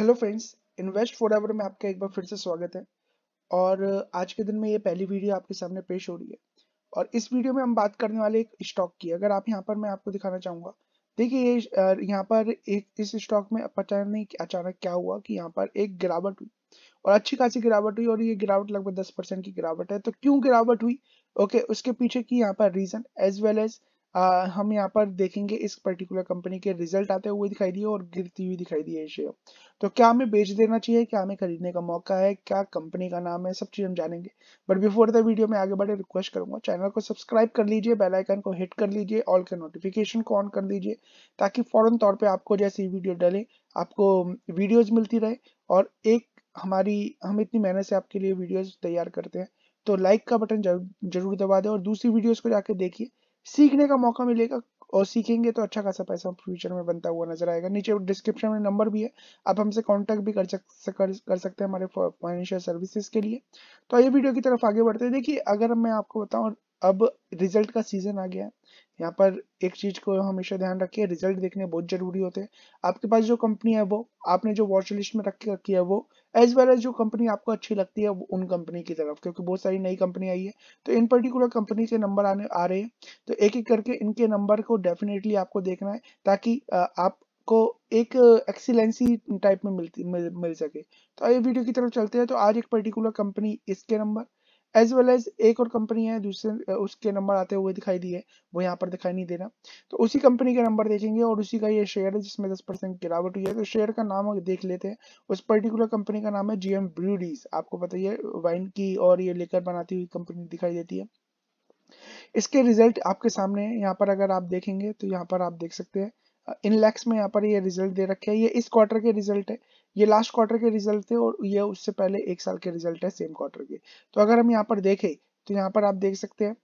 hello friends invest forever में आपका एक बार फिर से स्वागत है और आज के दिन में ये पहली वीडियो आपके सामने पेश हो रही है और इस वीडियो में हम बात करने वाले एक स्टॉक की अगर आप यहाँ पर मैं आपको दिखाना चाहूँगा देखिए ये यहाँ पर एक इस स्टॉक में पता नहीं अचानक क्या हुआ कि यहाँ पर एक गिरावट हुई और अच्छी खासी गिरावट हुई और ये गिरावट लगभग दस परसेंट की गिरावट है तो क्यों गिरावट हुई ओके उसके पीछे की यहाँ पर रीजन एज वेल एज आ, हम यहाँ पर देखेंगे इस पर्टिकुलर कंपनी के रिजल्ट आते हुए दिखाई दिए और गिरती हुई दिखाई दी है शेयर तो क्या हमें बेच देना चाहिए क्या हमें खरीदने का मौका है क्या कंपनी का नाम है सब चीज हम जानेंगे बट बिफोर द वीडियो में आगे बढ़े रिक्वेस्ट करूंगा चैनल को सब्सक्राइब कर लीजिए बेल आइकन को हिट कर लीजिए ऑल के नोटिफिकेशन को ऑन कर लीजिए ताकि फौरन तौर पर आपको जैसे वीडियो डले आपको वीडियोज मिलती रहे और एक हमारी हम इतनी मेहनत से आपके लिए वीडियोज तैयार करते हैं तो लाइक का बटन जरूर जरूर दबा दें और दूसरी वीडियोस को जाके देखिए सीखने का मौका मिलेगा और सीखेंगे तो अच्छा खासा पैसा फ्यूचर में बनता हुआ नजर आएगा नीचे डिस्क्रिप्शन में नंबर भी है आप हमसे कांटेक्ट भी कर सकते कर, कर सकते हैं हमारे फाइनेंशियल सर्विसेज के लिए तो ये वीडियो की तरफ आगे बढ़ते हैं देखिए अगर मैं आपको बताऊं अब रिजल्ट का सीजन आ गया है यहाँ पर एक चीज को हमेशा ध्यान रखिए रिजल्ट देखने बहुत जरूरी होते हैं आपके पास जो कंपनी है वो आपने जो वॉच लिस्ट में रखी रखी है वो एज वेल एज जो कंपनी आपको अच्छी लगती है उन कंपनी की तरफ क्योंकि बहुत सारी नई कंपनी आई है तो इन पर्टिकुलर कंपनी के नंबर आने आ रहे हैं तो एक एक करके इनके नंबर को डेफिनेटली आपको देखना है ताकि आप को एक एक्सीलेंसी टाइप में मिलती मिल, मिल सके तो आइए वीडियो की तरफ चलते हैं तो आज एक पर्टिकुलर कंपनी इसके नंबर एज वेल एज एक और कंपनी है दूसरे उसके नंबर आते हुए दिखाई दिए वो यहाँ पर दिखाई नहीं दे रहा तो उसी कंपनी के नंबर देखेंगे और उसी का ये शेयर है जिसमें दस परसेंट गिरावट हुई है तो शेयर का नाम देख लेते हैं उस पर्टिकुलर कंपनी का नाम है जीएम ब्रूडीज आपको पता है वाइन की और ये लेकर बनाती हुई कंपनी दिखाई देती है इसके रिजल्ट आपके सामने है यहाँ पर अगर आप देखेंगे तो यहाँ पर आप देख सकते हैं इन लैक्स में यहाँ पर ये रिजल्ट दे रखे हैं ये इस क्वार्टर के रिजल्ट है ये लास्ट क्वार्टर के रिजल्ट थे और ये उससे पहले एक साल के रिजल्ट है सेम क्वार्टर के तो अगर हम यहाँ पर देखें तो यहाँ पर आप देख सकते हैं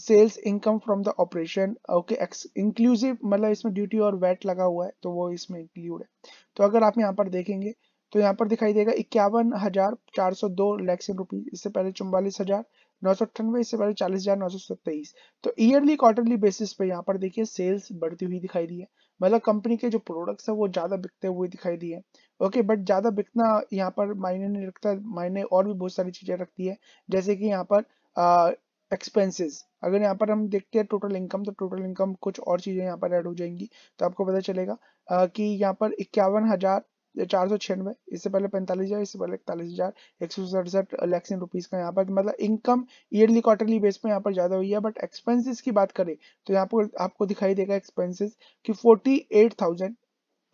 sales income from the operation okay inclusive मतलब इसमें ड्यूटी और वेट लगा हुआ है तो वो इसमें इंक्लूड है तो अगर आप यहाँ पर देखेंगे तो यहाँ पर दिखाई देगा इक्यावन हजार चार सौ दो लैक्स रुपीज इससे पहले चौवालीस हजार नौ सौ अट्ठानवे इससे पहले चालीस हजार नौ सौ सत्ताईस तो ईयरली क्वार्टरली बेसिस पे यहाँ पर देखिए सेल्स बढ़ती हुई दिखाई दी है मतलब कंपनी के जो प्रोडक्ट्स है वो ज़्यादा बिकते हुए दिखाई दिए ओके बट ज़्यादा बिकना यहाँ पर मायने नहीं रखता मायने और भी बहुत सारी चीज़ें रखती है जैसे कि यहाँ पर एक्सपेंसेस अगर यहाँ पर हम देखते हैं टोटल इनकम तो टोटल इनकम कुछ और चीज़ें यहाँ पर ऐड हो जाएंगी तो आपको पता चलेगा आ, कि यहाँ पर इक्यावन हज़ार चार सौ छियानवे इससे पहले पैंतालीस हजार इससे पहले इकतालीस हजार एक सौ सड़सठ लैक्सिन रुपीज का यहाँ पर मतलब इनकम ईयरली क्वार्टरली बेस पे यहाँ पर ज्यादा हुई है बट एक्सपेंसिस की बात करें तो यहाँ पर आपको दिखाई देगा एक्सपेंसिस कि forty eight thousand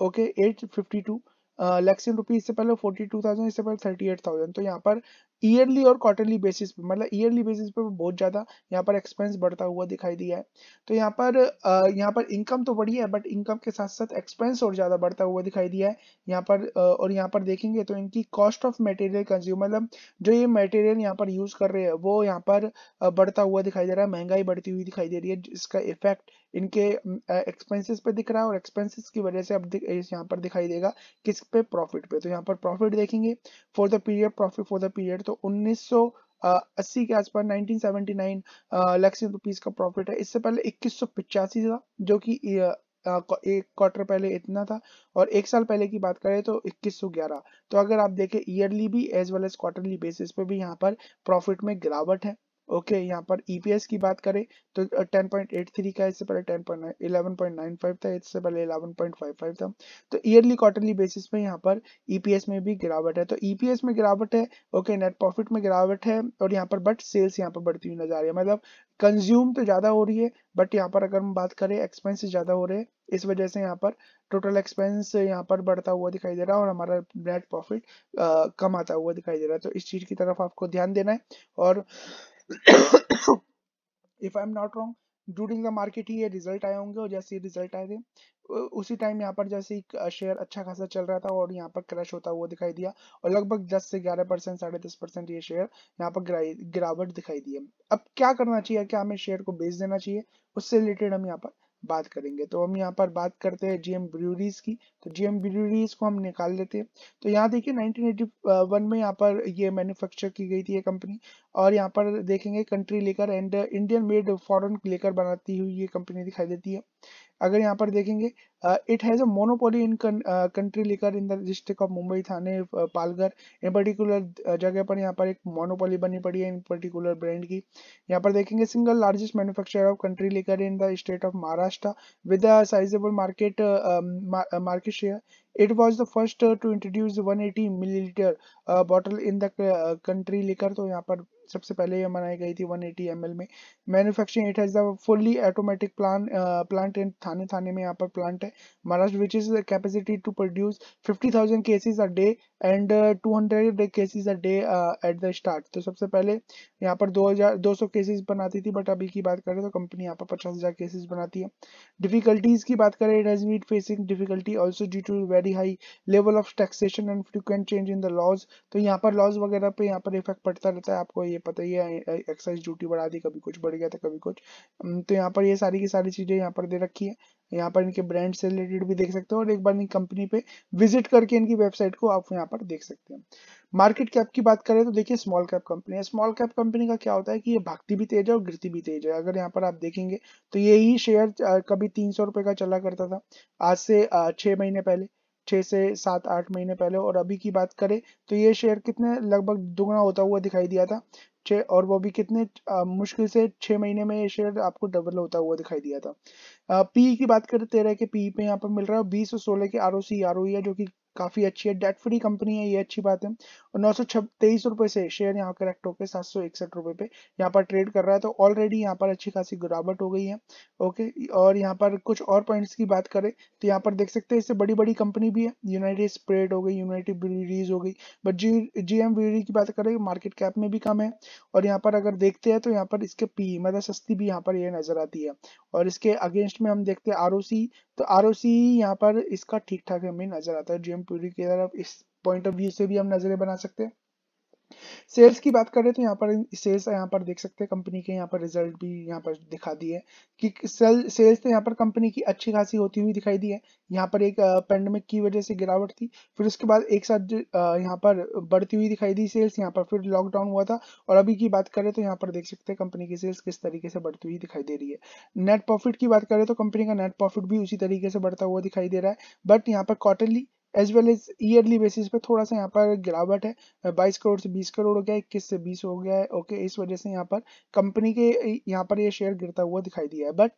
okay eight fifty two लैक्सिन रुपीज इससे पहले फोर्टी टू थाउजेंड इससे पहले थर्टी एट थाउजेंड तो यहाँ पर ईयरली और क्वार्टरली बेसिस पे मतलब ईयरली बेसिस पे बहुत ज़्यादा यहाँ पर एक्सपेंस बढ़ता हुआ दिखाई दिया है तो यहाँ पर यहाँ पर इनकम तो बढ़ी है बट इनकम के साथ साथ एक्सपेंस और ज़्यादा बढ़ता हुआ दिखाई दिया है यहाँ पर और यहाँ पर देखेंगे तो इनकी कॉस्ट ऑफ मटेरियल कंज्यूम मतलब जो ये मटेरियल यहाँ पर यूज़ कर रहे हैं वो यहाँ पर बढ़ता हुआ दिखाई दे रहा है महंगाई बढ़ती हुई दिखाई दे रही है जिसका इफेक्ट इनके एक्सपेंसेस पे दिख रहा है और एक्सपेंसेस की वजह से अब यहाँ पर दिखाई देगा किस पे प्रॉफिट पे तो यहाँ पर प्रॉफिट देखेंगे for the period profit for the period तो तो 1980 के आसपास 1979 लैक्सिन रुपीस का प्रॉफिट है इससे पहले इक्कीस था जो कि एक क्वार्टर पहले इतना था और एक साल पहले की बात करें तो 2111 तो अगर आप देखें ईयरली भी as well as quarterly basis पे भी यहाँ पर प्रॉफिट में गिरावट है ओके यहाँ पर ईपीएस e की बात करें तो 10.83 का इससे पहले 10.11.95 था इससे पहले 11.55 था तो ईयरली क्वार्टरली बेसिस पे यहाँ पर ईपीएस e में भी गिरावट है तो ईपीएस e में गिरावट है ओके नेट प्रॉफिट में गिरावट है और यहाँ पर बट सेल्स यहाँ पर बढ़ती हुई नजर आ रही है मतलब कंज्यूम तो ज्यादा हो रही है बट यहाँ पर अगर हम बात करें एक्सपेंसिस ज्यादा हो रहे हैं इस वजह से यहाँ पर टोटल एक्सपेंस यहाँ पर बढ़ता हुआ दिखाई दे रहा है और हमारा नेट प्रॉफिट कम आता हुआ दिखाई दे रहा है तो इस चीज की तरफ आपको ध्यान देना है और if I am not wrong during the market ही ये रिजल्ट आए होंगे और जैसे रिजल्ट आए थे उसी टाइम यहाँ पर जैसे शेयर अच्छा खासा चल रहा था और यहाँ पर क्रैश होता हुआ दिखाई दिया और लगभग 10 से 11 परसेंट साढ़े दस परसेंट ये शेयर यहाँ पर गिरावट दिखाई दी है अब क्या करना चाहिए क्या हमें शेयर को बेच देना चाहिए उससे रिलेटेड हम यहाँ पर बात करेंगे तो हम यहाँ पर बात करते हैं जीएम ब्रूरीज की तो जीएम ब्रूरीज को हम निकाल लेते हैं तो यहाँ देखिए 1981 में यहाँ पर ये मैन्युफैक्चर की गई थी ये कंपनी और यहाँ पर देखेंगे कंट्री लेकर एंड इंडियन मेड फॉरन लेकर बनाती हुई ये कंपनी दिखाई देती है अगर यहाँ पर देखेंगे it has a monopoly in country liquor in the district of Mumbai Thane Palghar in particular जगह पर यहाँ पर एक मोनोपोली बनी पड़ी है इन पर्टिकुलर ब्रांड की यहाँ पर देखेंगे single largest manufacturer of country liquor in the state of Maharashtra with a sizeable market market share it was the first to introduce one eighty millilitre bottle in uh, country liquor तो यहाँ पर सबसे पहले ये बनाई गई थी 180 eighty में manufacturing it has the fully automatic plan plant in Thane Thane में यहाँ पर प्लांट है Maharashtra which is capacity to produce 50,000 cases a day and two hundred cases a day at the start तो सबसे पहले यहाँ पर दो हजार दो सौ केसेज बनाती थी बट अभी की बात करें तो कंपनी यहाँ पर पचास हजार केसेज बनाती है डिफिकल्टीज की बात करें it has been facing difficulty also due to very high level of taxation and frequent change in the laws तो यहाँ पर लॉज वगैरह पे यहाँ पर इफेक्ट पड़ता रहता है आपको ये पता ही है एक्साइज ड्यूटी बढ़ा दी कभी कुछ बढ़ गया था कभी कुछ तो यहाँ पर ये सारी की सारी चीजें यहाँ पर दे रखी है यहाँ पर इनके ब्रांड से रिलेटेड भी देख सकते हो और एक बार इन कंपनी पे विजिट करके इनकी वेबसाइट को आप यहाँ पर देख सकते हैं मार्केट कैप की बात करें तो देखिए स्मॉल कैप कंपनी है स्मॉल कैप कंपनी का क्या होता है कि ये भागती भी तेज है और गिरती भी तेज है अगर यहाँ पर आप देखेंगे तो ये ही शेयर कभी तीन सौ रुपए का चला करता था आज से छह महीने पहले छह से सात आठ महीने पहले और अभी की बात करें तो ये शेयर कितने लगभग दुगना होता हुआ दिखाई दिया था छः और वो भी कितने मुश्किल से छः महीने में ये शेयर आपको डबल होता हुआ दिखाई दिया था पी की बात करें तेरह के पी पे यहाँ पर मिल रहा है बीस और सोलह के R O C R O है जो कि काफी अच्छी है डेट फ्री कंपनी है ये अच्छी बात है और नौ सौ तेईस रुपए से शेयर यहाँ करेक्ट होकर सात सौ इकसठ रुपए पे यहाँ पर ट्रेड कर रहा है तो ऑलरेडी यहाँ पर अच्छी खासी गिरावट हो गई है ओके और यहाँ पर कुछ और पॉइंट्स की बात करें तो यहाँ पर देख सकते हैं इससे बड़ी बड़ी कंपनी भी है यूनाइटेड स्प्रेड हो गई यूनाइटेड ब्रीज हो गई बट जी जी की बात करें मार्केट कैप में भी कम है और यहाँ पर अगर देखते हैं तो यहाँ पर इसके पी मतलब सस्ती भी यहाँ पर ये यह नजर आती है और इसके अगेंस्ट में हम देखते हैं आर तो आर यहाँ पर इसका ठीक ठाक हमें नजर आता है जीएम प्यूरी की तरफ इस पॉइंट ऑफ व्यू से भी हम नजरें बना सकते हैं सेल्स की बात करें तो यहाँ पर सेल्स यहाँ पर देख सकते हैं कंपनी के यहाँ पर रिजल्ट भी यहाँ पर दिखा दिए कि सेल सेल्स तो यहाँ पर कंपनी की अच्छी खासी होती हुई दिखाई दी है यहाँ पर एक पेंडेमिक की वजह से गिरावट थी फिर उसके बाद एक साथ यहाँ पर बढ़ती हुई दिखाई दी सेल्स यहाँ पर फिर लॉकडाउन हुआ था और अभी की बात करें तो यहाँ पर देख सकते हैं कंपनी की सेल्स किस तरीके से बढ़ती हुई दिखाई दे रही है नेट प्रॉफिट की बात करें तो कंपनी का नेट प्रॉफिट भी उसी तरीके से बढ़ता हुआ दिखाई दे रहा है बट यहाँ पर quarterly as well as yearly basis पे थोड़ा सा यहाँ पर गिरावट है बाईस करोड़ से बीस करोड़ हो गया इक्कीस से बीस हो गया है ओके इस वजह से यहाँ पर कंपनी के यहाँ पर ये यह शेयर गिरता हुआ दिखाई दिया है बट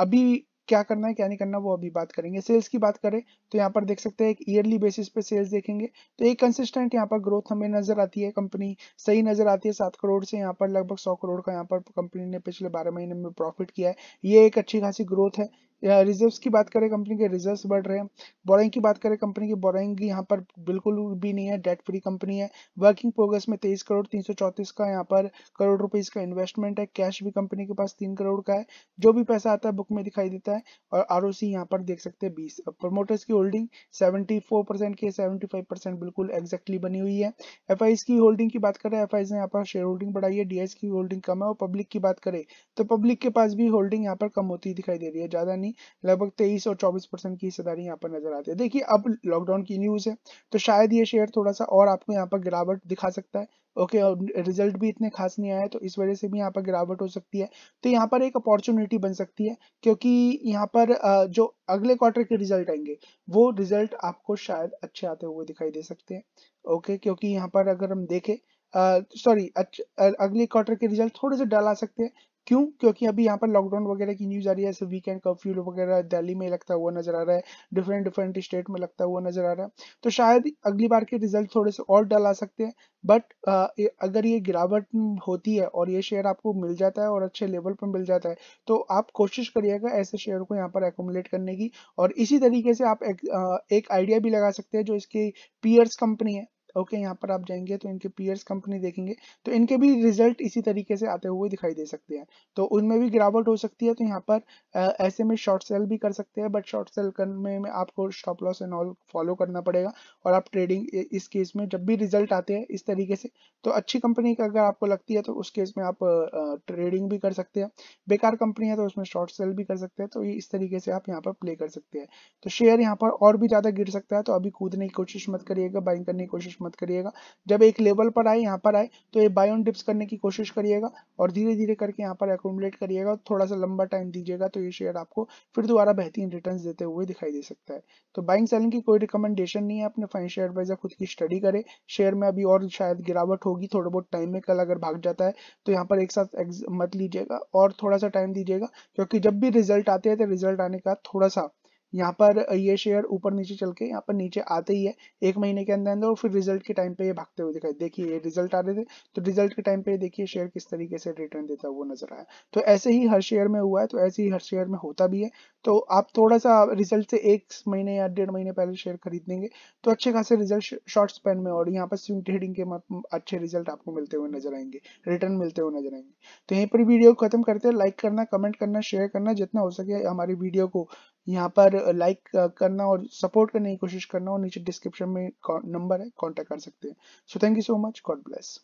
अभी क्या करना है क्या नहीं करना वो अभी बात करेंगे सेल्स की बात करें तो यहाँ पर देख सकते हैं एक ईयरली बेसिस पे सेल्स देखेंगे तो एक कंसिस्टेंट यहाँ पर ग्रोथ हमें नजर आती है कंपनी सही नजर आती है सात करोड़ से यहाँ पर लगभग सौ करोड़ का यहाँ पर कंपनी ने पिछले बारह महीने में प्रॉफिट किया है ये एक अच्छी खासी ग्रोथ है रिजर्व्स की बात करें कंपनी के रिजर्व्स बढ़ रहे हैं बोरिंग की बात करें कंपनी की बोरिंग यहाँ पर बिल्कुल भी नहीं है डेट फ्री कंपनी है वर्किंग प्रोग्रेस में तेईस करोड़ तीन सौ चौंतीस का यहाँ पर करोड़ रुपीज का इन्वेस्टमेंट है कैश भी कंपनी के पास तीन करोड़ का है जो भी पैसा आता है बुक में दिखाई देता है और आर ओ यहाँ पर देख सकते हैं बीस प्रमोटर्स की होल्डिंग सेवेंटी फोर परसेंट की सेवेंटी फाइव परसेंट बिल्कुल एक्जेक्टली बनी हुई है एफ की होल्डिंग की बात करें एफ ने यहाँ पर शेयर होल्डिंग बढ़ाई है डीएस की होल्डिंग कम है और पब्लिक की बात करें तो पब्लिक के पास भी होल्डिंग यहाँ पर कम होती दिखाई दे रही है ज्यादा नहीं की लगभग तेईस और चौबीस परसेंट की हिस्सेदारी यहाँ पर नजर आती है देखिए अब लॉकडाउन की न्यूज है तो शायद ये शेयर थोड़ा सा और आपको यहाँ पर गिरावट दिखा सकता है ओके और रिजल्ट भी इतने खास नहीं आया तो इस वजह से भी यहाँ पर गिरावट हो सकती है तो यहाँ पर एक अपॉर्चुनिटी बन सकती है क्योंकि यहाँ पर जो अगले क्वार्टर के रिजल्ट आएंगे वो रिजल्ट आपको शायद अच्छे आते हुए दिखाई दे सकते हैं ओके क्योंकि यहाँ पर अगर हम देखें सॉरी अगले क्वार्टर के रिजल्ट थोड़े से डल आ सकते हैं क्यों क्योंकि अभी यहाँ पर लॉकडाउन वगैरह की न्यूज आ रही है ऐसे वीकेंड कर्फ्यू वगैरह दिल्ली में लगता हुआ नजर आ रहा है डिफरेंट डिफरेंट स्टेट में लगता हुआ नजर आ रहा है तो शायद अगली बार के रिजल्ट थोड़े से और डल आ सकते हैं बट अगर ये गिरावट होती है और ये शेयर आपको मिल जाता है और अच्छे लेवल पर मिल जाता है तो आप कोशिश करिएगा ऐसे शेयर को यहाँ पर एकोमोलेट करने की और इसी तरीके से आप एक, आइडिया भी लगा सकते हैं जो इसके पीयर्स कंपनी है ओके यहाँ पर आप जाएंगे तो इनके पीयर्स कंपनी देखेंगे तो इनके भी रिजल्ट इसी तरीके से आते हुए दिखाई दे सकते हैं तो उनमें भी गिरावट हो सकती है तो यहाँ पर ऐसे में शॉर्ट सेल भी कर सकते हैं बट शॉर्ट सेल करने में आपको stop loss and all follow करना पड़ेगा और आप ट्रेडिंग इस केस में जब भी रिजल्ट आते हैं इस तरीके से तो अच्छी कंपनी का अगर आपको लगती है तो उस केस में आप ट्रेडिंग भी कर सकते हैं बेकार कंपनी है तो उसमें शॉर्ट सेल भी कर सकते हैं तो इस तरीके से आप यहाँ पर प्ले कर सकते हैं तो शेयर यहाँ पर और भी ज्यादा गिर सकता है तो अभी कूदने की कोशिश मत करिएगा बाइंग करने की कोशिश मत करिएगा जब एक लेवल पर आए यहाँ पर आए तो ये बाय ऑन डिप्स करने की कोशिश करिएगा और धीरे धीरे करके यहाँ पर एकोमुलेट करिएगा थोड़ा सा लंबा टाइम दीजिएगा तो ये शेयर आपको फिर दोबारा बेहतरीन रिटर्न देते हुए दिखाई दे सकता है तो बाइंग सेलिंग की कोई रिकमेंडेशन नहीं है अपने फाइनेंशियल एडवाइजर खुद की स्टडी करे शेयर में अभी और शायद गिरावट होगी थोड़ा बहुत टाइम में कल अगर भाग जाता है तो यहाँ पर एक साथ मत लीजिएगा और थोड़ा सा टाइम दीजिएगा क्योंकि जब भी रिजल्ट आते हैं तो रिजल्ट आने का थोड़ा सा यहाँ पर ये शेयर ऊपर नीचे चल के यहाँ पर नीचे आते ही है एक महीने के अंदर अंदर और फिर रिजल्ट के टाइम पे ये भागते हुए दिखाई देखिए ये रिजल्ट आ रहे थे तो रिजल्ट के टाइम पे देखिए शेयर किस तरीके से रिटर्न देता हुआ नजर आया तो ऐसे ही हर शेयर में हुआ है तो ऐसे ही हर शेयर में होता भी है तो आप थोड़ा सा रिजल्ट से एक महीने या डेढ़ महीने पहले शेयर खरीद लेंगे तो अच्छे खासे रिजल्ट शॉर्ट स्पेन में और यहाँ पर स्विंग ट्रेडिंग के अच्छे रिजल्ट आपको मिलते हुए नजर आएंगे रिटर्न मिलते हुए नजर आएंगे तो यहीं पर वीडियो खत्म करते हैं लाइक करना कमेंट करना शेयर करना जितना हो सके हमारी वीडियो को यहाँ पर लाइक करना और सपोर्ट करने की कोशिश करना और नीचे डिस्क्रिप्शन में नंबर है कॉन्टैक्ट कर सकते हैं so thank you so much God bless